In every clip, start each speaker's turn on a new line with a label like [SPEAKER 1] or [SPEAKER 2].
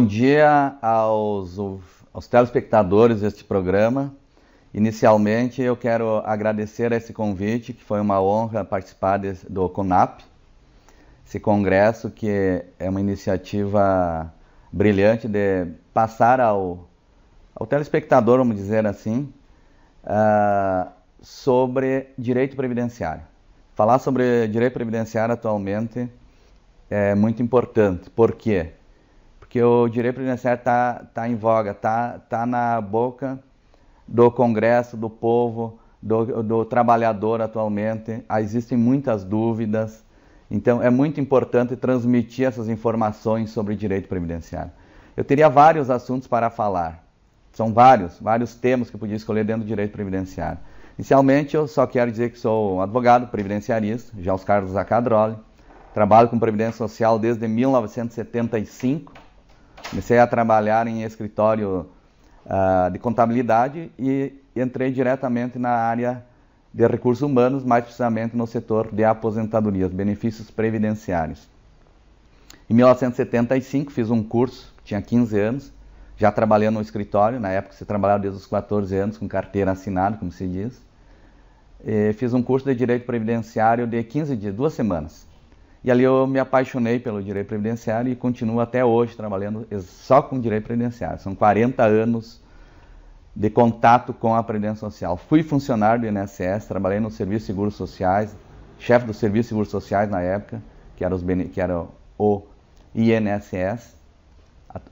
[SPEAKER 1] Bom dia aos, aos telespectadores deste programa. Inicialmente, eu quero agradecer esse convite, que foi uma honra participar de, do CONAP, esse congresso que é uma iniciativa brilhante de passar ao, ao telespectador, vamos dizer assim, uh, sobre direito previdenciário. Falar sobre direito previdenciário atualmente é muito importante. Por quê? porque o direito previdenciário está tá em voga, está tá na boca do Congresso, do povo, do, do trabalhador atualmente. Ah, existem muitas dúvidas. Então, é muito importante transmitir essas informações sobre direito previdenciário. Eu teria vários assuntos para falar. São vários, vários temas que eu podia escolher dentro do direito previdenciário. Inicialmente, eu só quero dizer que sou advogado previdenciarista, já os Carlos Acadroli. Trabalho com previdência social desde 1975 Comecei a trabalhar em escritório uh, de contabilidade e entrei diretamente na área de recursos humanos, mais precisamente no setor de aposentadorias, benefícios previdenciários. Em 1975 fiz um curso, tinha 15 anos, já trabalhando no escritório, na época você trabalhava desde os 14 anos com carteira assinada, como se diz. E fiz um curso de direito previdenciário de 15 dias, duas semanas. E ali eu me apaixonei pelo direito previdenciário e continuo até hoje trabalhando só com direito previdenciário. São 40 anos de contato com a Previdência Social. Fui funcionário do INSS, trabalhei no Serviço de Seguros Sociais, chefe do Serviço de Seguros Sociais na época, que era, os, que era o INSS,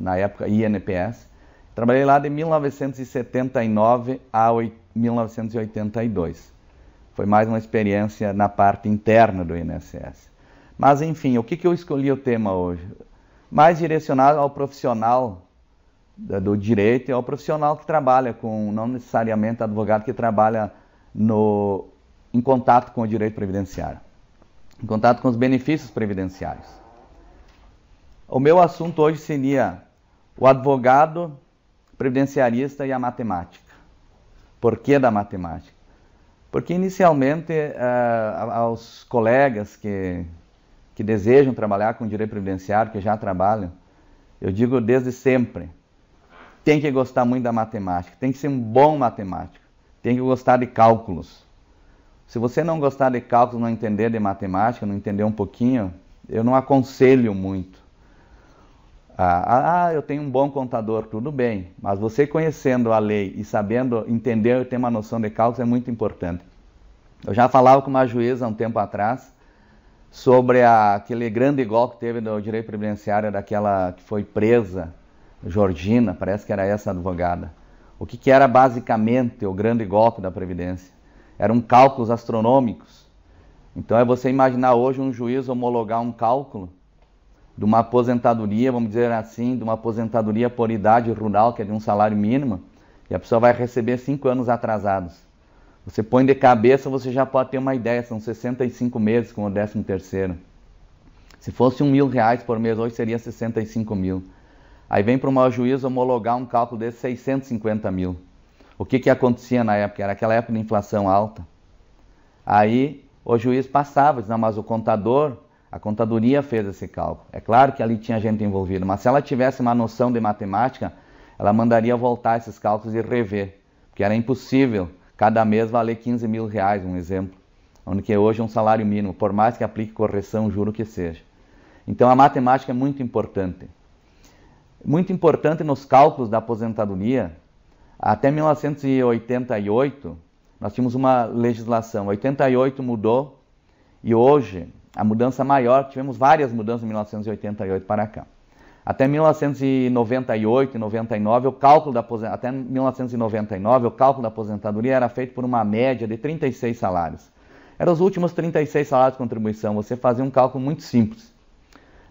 [SPEAKER 1] na época INPS. Trabalhei lá de 1979 a 1982. Foi mais uma experiência na parte interna do INSS. Mas enfim, o que, que eu escolhi o tema hoje? Mais direcionado ao profissional do direito e ao profissional que trabalha com, não necessariamente advogado que trabalha no, em contato com o direito previdenciário, em contato com os benefícios previdenciários. O meu assunto hoje seria o advogado previdenciarista e a matemática. Por que da matemática? Porque inicialmente, uh, aos colegas que que desejam trabalhar com direito previdenciário, que já trabalham, eu digo desde sempre, tem que gostar muito da matemática, tem que ser um bom matemático, tem que gostar de cálculos. Se você não gostar de cálculos, não entender de matemática, não entender um pouquinho, eu não aconselho muito. Ah, ah, eu tenho um bom contador, tudo bem, mas você conhecendo a lei e sabendo entender e ter uma noção de cálculos é muito importante. Eu já falava com uma juíza há um tempo atrás sobre a, aquele grande golpe que teve no direito previdenciário daquela que foi presa, Georgina, parece que era essa advogada. O que, que era basicamente o grande golpe da Previdência? Eram cálculos astronômicos. Então é você imaginar hoje um juiz homologar um cálculo de uma aposentadoria, vamos dizer assim, de uma aposentadoria por idade rural, que é de um salário mínimo, e a pessoa vai receber cinco anos atrasados. Você põe de cabeça, você já pode ter uma ideia, são 65 meses com o 13 terceiro. Se fosse um mil reais por mês, hoje seria 65 mil. Aí vem para o maior juiz homologar um cálculo desse 650 mil. O que, que acontecia na época? Era aquela época de inflação alta. Aí o juiz passava, dizia, mas o contador, a contadoria fez esse cálculo. É claro que ali tinha gente envolvida, mas se ela tivesse uma noção de matemática, ela mandaria voltar esses cálculos e rever, porque era impossível cada mês valer 15 mil reais, um exemplo, onde que é hoje é um salário mínimo, por mais que aplique correção, juro que seja. Então a matemática é muito importante. Muito importante nos cálculos da aposentadoria. Até 1988, nós tínhamos uma legislação. 88 mudou e hoje a mudança maior, tivemos várias mudanças de 1988 para cá. Até 1998, 99, o cálculo da até 1999, o cálculo da aposentadoria era feito por uma média de 36 salários. Eram os últimos 36 salários de contribuição. Você fazia um cálculo muito simples.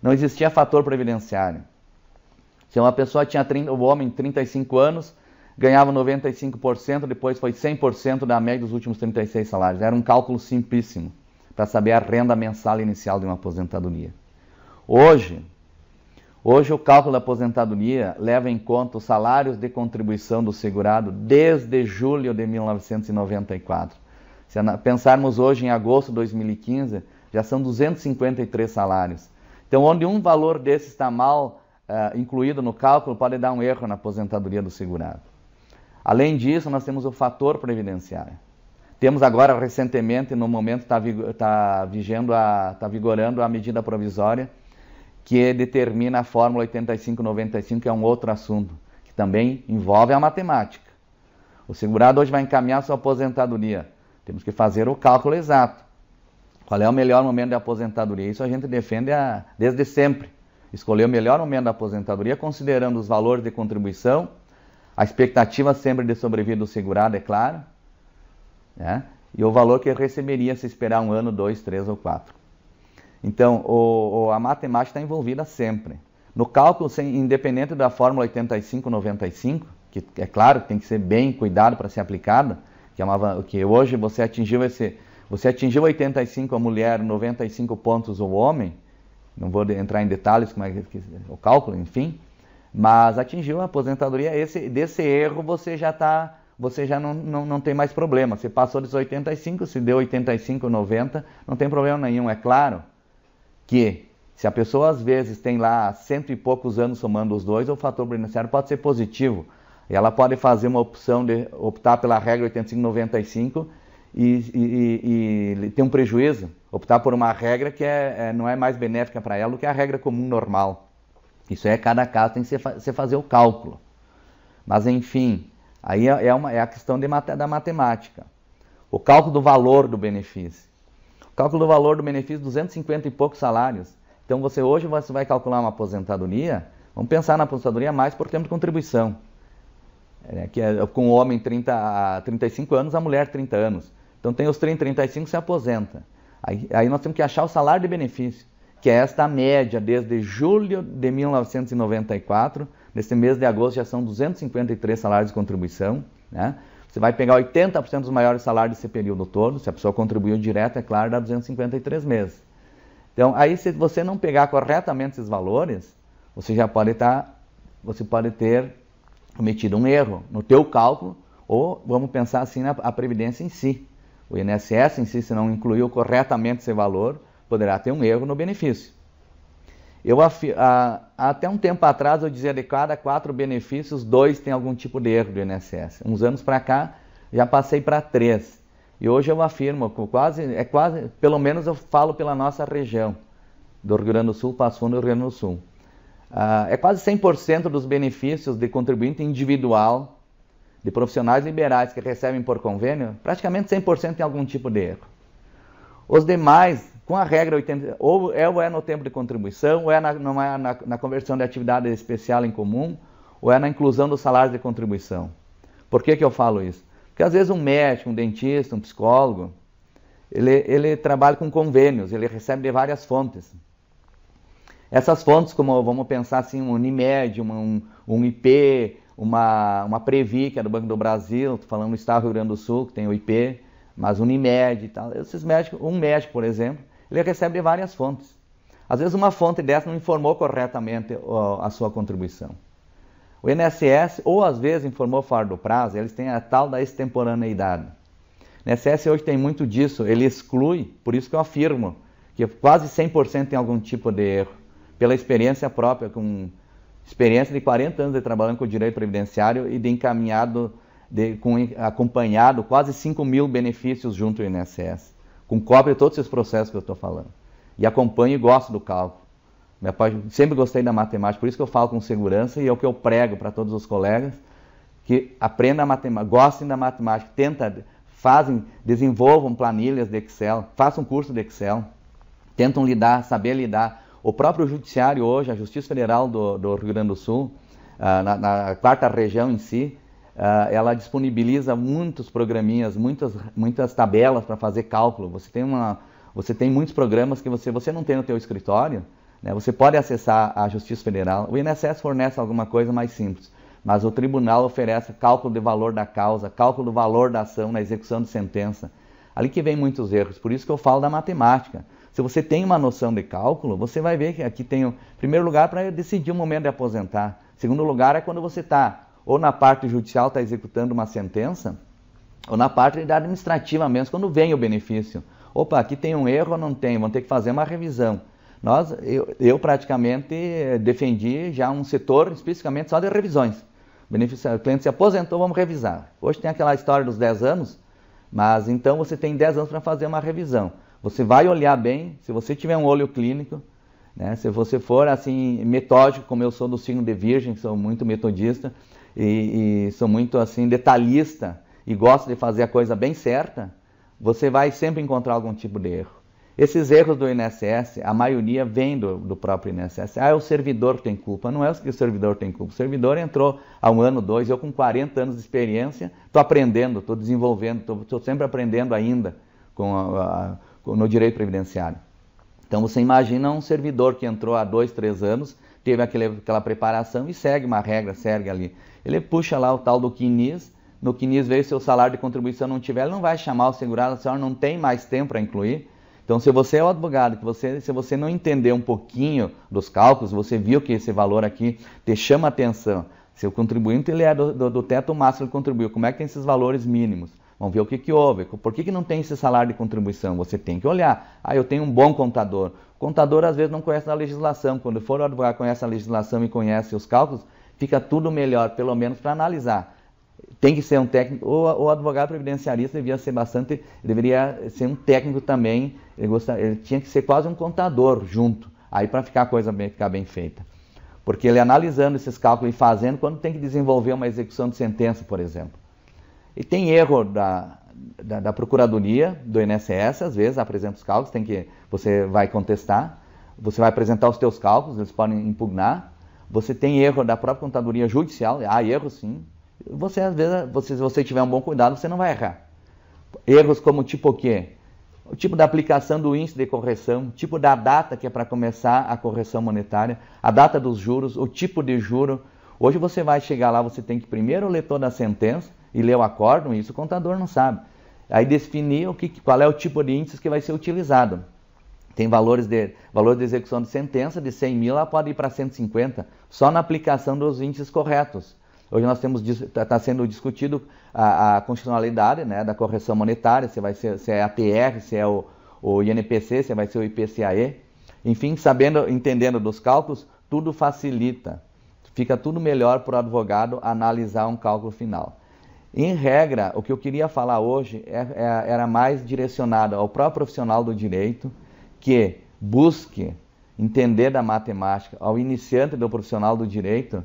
[SPEAKER 1] Não existia fator previdenciário. Se uma pessoa tinha 30, o homem 35 anos, ganhava 95%, depois foi 100% da média dos últimos 36 salários. Era um cálculo simplíssimo para saber a renda mensal inicial de uma aposentadoria. Hoje, Hoje, o cálculo da aposentadoria leva em conta os salários de contribuição do segurado desde julho de 1994. Se pensarmos hoje em agosto de 2015, já são 253 salários. Então, onde um valor desse está mal uh, incluído no cálculo, pode dar um erro na aposentadoria do segurado. Além disso, nós temos o fator previdenciário. Temos agora, recentemente, no momento está tá vigendo, está vigorando a medida provisória que determina a fórmula 8595, que é um outro assunto, que também envolve a matemática. O segurado hoje vai encaminhar sua aposentadoria. Temos que fazer o cálculo exato. Qual é o melhor momento de aposentadoria? Isso a gente defende a, desde sempre. Escolher o melhor momento da aposentadoria, considerando os valores de contribuição, a expectativa sempre de sobrevida do segurado, é claro, né? e o valor que receberia se esperar um ano, dois, três ou quatro. Então, o, o, a matemática está envolvida sempre. No cálculo, sem, independente da fórmula 85-95, que é claro que tem que ser bem cuidado para ser aplicada, que, é uma, que hoje você atingiu esse, você atingiu 85 a mulher, 95 pontos o homem, não vou entrar em detalhes como é que, o cálculo, enfim, mas atingiu a aposentadoria, esse, desse erro você já tá, você já não, não, não tem mais problema, você passou dos 85, se deu 85, 90, não tem problema nenhum, é claro, que se a pessoa às vezes tem lá cento e poucos anos somando os dois, o fator beneficiário pode ser positivo. e Ela pode fazer uma opção de optar pela regra 8595 e, e, e, e ter um prejuízo, optar por uma regra que é, é não é mais benéfica para ela do que a regra comum normal. Isso é cada caso tem que você fazer o cálculo. Mas enfim, aí é, é uma, é a questão de, da matemática. O cálculo do valor do benefício. Cálculo do valor do benefício, 250 e poucos salários. Então você hoje você vai calcular uma aposentadoria, vamos pensar na aposentadoria mais por tempo de contribuição. É, que é, é com o homem 30, 35 anos, a mulher 30 anos. Então tem os 30, 35 se aposenta. Aí, aí nós temos que achar o salário de benefício, que é esta média desde julho de 1994, nesse mês de agosto já são 253 salários de contribuição, né? Você vai pegar 80% dos maiores salários desse período todo, se a pessoa contribuiu direto, é claro, dá 253 meses. Então, aí se você não pegar corretamente esses valores, você já pode estar, tá, você pode ter cometido um erro no teu cálculo, ou vamos pensar assim na a previdência em si. O INSS em si, se não incluiu corretamente esse valor, poderá ter um erro no benefício. Eu afi... ah, até um tempo atrás eu dizia de cada quatro benefícios, dois têm algum tipo de erro do INSS. Uns anos para cá já passei para três. E hoje eu afirmo, quase, é quase, pelo menos eu falo pela nossa região, do Rio Grande do Sul, Passo Fundo Rio Grande do Sul. Ah, é quase 100% dos benefícios de contribuinte individual, de profissionais liberais que recebem por convênio, praticamente 100% tem algum tipo de erro. Os demais com a regra 80, ou é, ou é no tempo de contribuição, ou é na, é na, na conversão de atividade especial em comum, ou é na inclusão dos salários de contribuição. Por que, que eu falo isso? Porque às vezes um médico, um dentista, um psicólogo, ele, ele trabalha com convênios, ele recebe de várias fontes. Essas fontes, como vamos pensar assim, um Unimed, um, um IP, uma, uma Previ, que é do Banco do Brasil, estou falando do Estado do Rio Grande do Sul, que tem o IP, mas Unimed e tal. Esses médicos, um médico, por exemplo, ele recebe de várias fontes. Às vezes uma fonte dessa não informou corretamente a sua contribuição. O INSS, ou às vezes informou fora do prazo, eles têm a tal da extemporaneidade. O INSS hoje tem muito disso, ele exclui, por isso que eu afirmo que quase 100% tem algum tipo de erro, pela experiência própria, com experiência de 40 anos de trabalhando com o direito previdenciário e de encaminhado, de, com, acompanhado quase 5 mil benefícios junto ao INSS com cobre de todos esses processos que eu estou falando. E acompanho e gosto do cálculo. Sempre gostei da matemática, por isso que eu falo com segurança e é o que eu prego para todos os colegas que aprendam a matemática, gostem da matemática, tenta fazem, desenvolvam planilhas de Excel, façam curso de Excel, tentam lidar, saber lidar. O próprio judiciário hoje, a Justiça Federal do, do Rio Grande do Sul, ah, na, na quarta região em si, ah, ela disponibiliza muitos programinhas, muitas, muitas tabelas para fazer cálculo. Você tem, uma, você tem muitos programas que você, você não tem no teu escritório, né? você pode acessar a Justiça Federal. O INSS fornece alguma coisa mais simples, mas o tribunal oferece cálculo de valor da causa, cálculo do valor da ação na execução de sentença. Ali que vem muitos erros, por isso que eu falo da matemática. Se você tem uma noção de cálculo, você vai ver que aqui tem, o primeiro lugar, para decidir o momento de aposentar. Segundo lugar é quando você está ou na parte judicial está executando uma sentença, ou na parte da administrativa mesmo, quando vem o benefício. Opa, aqui tem um erro ou não tem, vão ter que fazer uma revisão. Nós, eu, eu praticamente eh, defendi já um setor especificamente só de revisões. O, benefício, o cliente se aposentou, vamos revisar. Hoje tem aquela história dos 10 anos, mas então você tem 10 anos para fazer uma revisão. Você vai olhar bem, se você tiver um olho clínico, né, se você for assim metódico, como eu sou do signo de Virgem, sou muito metodista, e, e sou muito assim detalhista e gosto de fazer a coisa bem certa, você vai sempre encontrar algum tipo de erro. Esses erros do INSS, a maioria vem do, do, próprio INSS. Ah, é o servidor que tem culpa. Não é o que o servidor tem culpa. O servidor entrou há um ano, dois, eu com 40 anos de experiência, estou aprendendo, estou desenvolvendo, estou sempre aprendendo ainda com a, a, com, no direito previdenciário. Então você imagina um servidor que entrou há dois, três anos, teve aquele, aquela preparação e segue uma regra, segue ali. Ele puxa lá o tal do Quinis, no Quinis veio seu salário de contribuição não tiver, ele não vai chamar o segurado, a senhora não tem mais tempo para incluir. Então, se você é o advogado, que você, se você não entender um pouquinho dos cálculos, você viu que esse valor aqui te chama atenção. Se o contribuinte ele é do, do, do teto máximo, que contribuiu, como é que tem esses valores mínimos? Vamos ver o que, que houve. Por que, que não tem esse salário de contribuição? Você tem que olhar. Ah, eu tenho um bom contador. O contador, às vezes, não conhece a legislação. Quando for o advogado, conhece a legislação e conhece os cálculos, fica tudo melhor, pelo menos para analisar. Tem que ser um técnico, ou o advogado previdenciarista devia ser bastante, deveria ser um técnico também, ele, gostava, ele tinha que ser quase um contador junto, aí para ficar a coisa bem, ficar bem feita. Porque ele analisando esses cálculos e fazendo, quando tem que desenvolver uma execução de sentença, por exemplo. E tem erro da, da, da, Procuradoria, do INSS, às vezes apresenta os cálculos, tem que, você vai contestar, você vai apresentar os teus cálculos, eles podem impugnar, você tem erro da própria contadoria judicial, há erro sim. Você, às vezes, você, se você tiver um bom cuidado, você não vai errar. Erros como tipo o quê? O tipo da aplicação do índice de correção, tipo da data que é para começar a correção monetária, a data dos juros, o tipo de juro. Hoje você vai chegar lá, você tem que primeiro ler toda a sentença e ler o acórdão, isso o contador não sabe. Aí definir o que, qual é o tipo de índice que vai ser utilizado tem valores de valor de execução de sentença de 100 mil, ela pode ir para 150, só na aplicação dos índices corretos. Hoje nós temos está tá sendo discutido a, a, constitucionalidade né, da correção monetária, se vai ser se é ATR, se é o, o INPC, se vai ser o IPCAE. Enfim, sabendo, entendendo dos cálculos, tudo facilita. Fica tudo melhor para o advogado analisar um cálculo final. Em regra, o que eu queria falar hoje é, é, era mais direcionado ao próprio profissional do direito, que busque entender da matemática, ao iniciante do profissional do direito,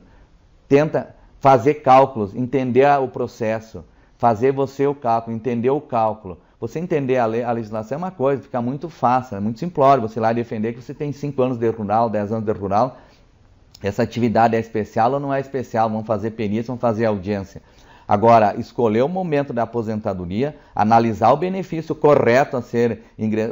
[SPEAKER 1] tenta fazer cálculos, entender o processo, fazer você o cálculo, entender o cálculo. Você entender a, lei, a legislação é uma coisa, fica muito fácil, é muito simplório você ir lá defender que você tem 5 anos de rural, 10 anos de rural, essa atividade é especial ou não é especial, vão fazer perícia, vão fazer audiência. Agora, escolher o momento da aposentadoria, analisar o benefício correto a ser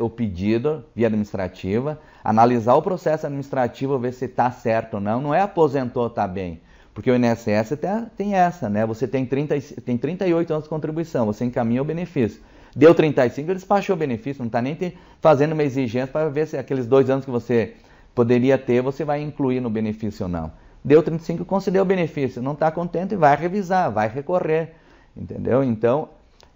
[SPEAKER 1] o pedido via administrativa, analisar o processo administrativo, ver se está certo ou não. Não é aposentou, está bem. Porque o INSS até tem essa, né? Você tem, 30, tem 38 anos de contribuição, você encaminha o benefício. Deu 35, ele despachou o benefício, não está nem te, fazendo uma exigência para ver se aqueles dois anos que você poderia ter, você vai incluir no benefício ou não deu 35 concedeu o benefício, não está contente, vai revisar, vai recorrer, entendeu? Então,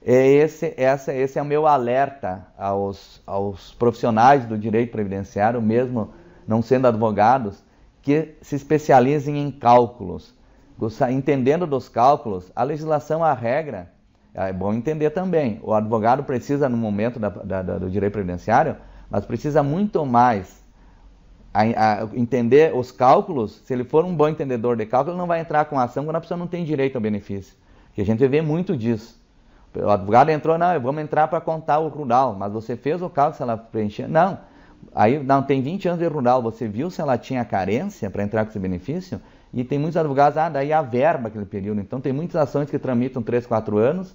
[SPEAKER 1] é esse, essa, esse é o meu alerta aos, aos profissionais do direito previdenciário, mesmo não sendo advogados, que se especializem em cálculos. Entendendo dos cálculos, a legislação, a regra, é bom entender também. O advogado precisa, no momento da, da, do direito previdenciário, mas precisa muito mais a, a entender os cálculos, se ele for um bom entendedor de cálculo, ele não vai entrar com a ação quando a pessoa não tem direito ao benefício. Que a gente vê muito disso. O advogado entrou, não, vamos entrar para contar o rural, mas você fez o cálculo se ela preencheu. Não. Aí não tem 20 anos de rural, você viu se ela tinha carência para entrar com esse benefício? E tem muitos advogados, ah, daí a verba aquele período. Então tem muitas ações que tramitam 3, 4 anos,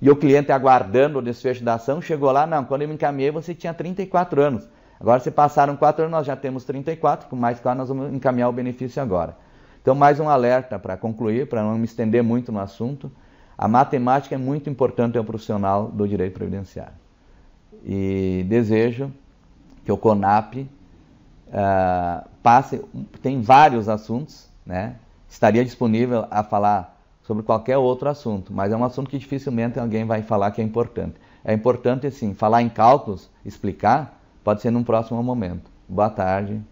[SPEAKER 1] e o cliente aguardando o desfecho da ação, chegou lá, não, quando eu me encaminhei você tinha 34 anos. Agora se passaram quatro anos, nós já temos 34, com mais claro nós vamos encaminhar o benefício agora. Então mais um alerta para concluir, para não me estender muito no assunto. A matemática é muito importante ao profissional do direito previdenciário. E desejo que o CONAP uh, passe, tem vários assuntos, né? estaria disponível a falar sobre qualquer outro assunto, mas é um assunto que dificilmente alguém vai falar que é importante. É importante, sim, falar em cálculos, explicar, Pode ser num próximo momento. Boa tarde.